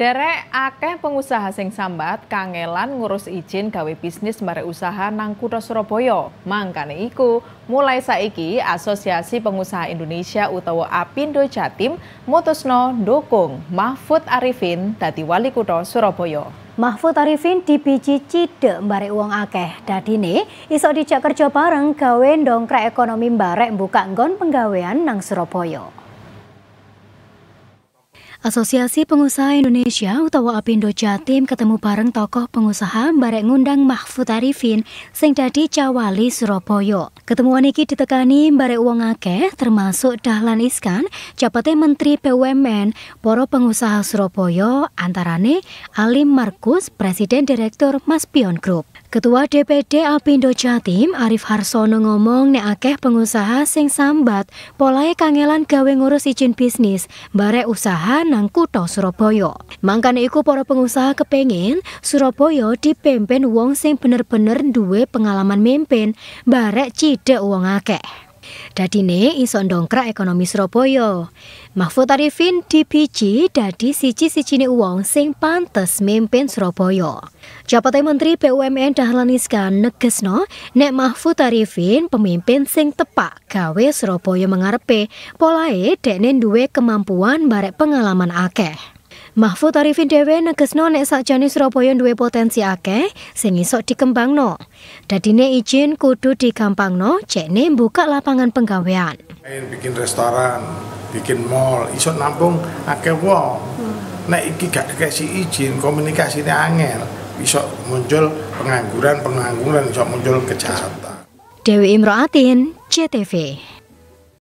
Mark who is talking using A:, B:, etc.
A: Derek akeh pengusaha sing sambat kangelan ngurus izin gawe bisnis merek usaha nang kutha Surabaya. Mangkane iku, mulai saiki Asosiasi Pengusaha Indonesia utawa APindo Jatim mutusno dukung Mahfud Arifin dadi wali kutha Surabaya. Mahfud Arifin dibiji cide mbare uang akeh.
B: ne, iso dijak kerja bareng gawe ndongkrak ekonomi mbarek buka nggon penggawean nang Surabaya. Asosiasi Pengusaha Indonesia utawa Apindo Jatim ketemu bareng tokoh pengusaha bareng ngundang Mahfud Arifin sing dadi cawali Surabaya. Ketemuan iki ditekani bareng wong akeh termasuk Dahlan Iskan, japate Menteri BUMN, para pengusaha Surabaya antarane Alim Markus, Presiden Direktur Maspion Group. Ketua DPD APindo Jatim Arif Harsono ngomong nek akeh pengusaha sing sambat polahe kangelan gawe ngurus izin bisnis barek usaha nang kutho Surabaya. Mangkane iku para pengusaha kepengin Surabaya dipimpin wong sing bener-bener duwe pengalaman mimpin barek cidek wong akeh ne iso ndongkrak ekonomi Surabaya. Mahfud Arifin dipiji dadi siji-sijine uang sing pantes mimpin Surabaya. Jabatan Menteri BUMN Dahlan Iskan negesno nek Mahfud Arifin pemimpin sing tepak gawe Surabaya mengarepe polae dekne duwe kemampuan barek pengalaman akeh. Mahfud Arifin dhewe negesno nek sakjane Surabaya duwe potensi akeh sing isok dikembangno. Dadine izin kudu digampangno cekne buka lapangan penggawean.
C: bikin restoran, bikin mall, iso nampung akeh wong. Hmm. Nek iki gak dikasih izin, komunikasine angel. Iso muncul pengangguran, pengangguran iso muncul kejahatan.
B: Dewi Imroatin, CTV.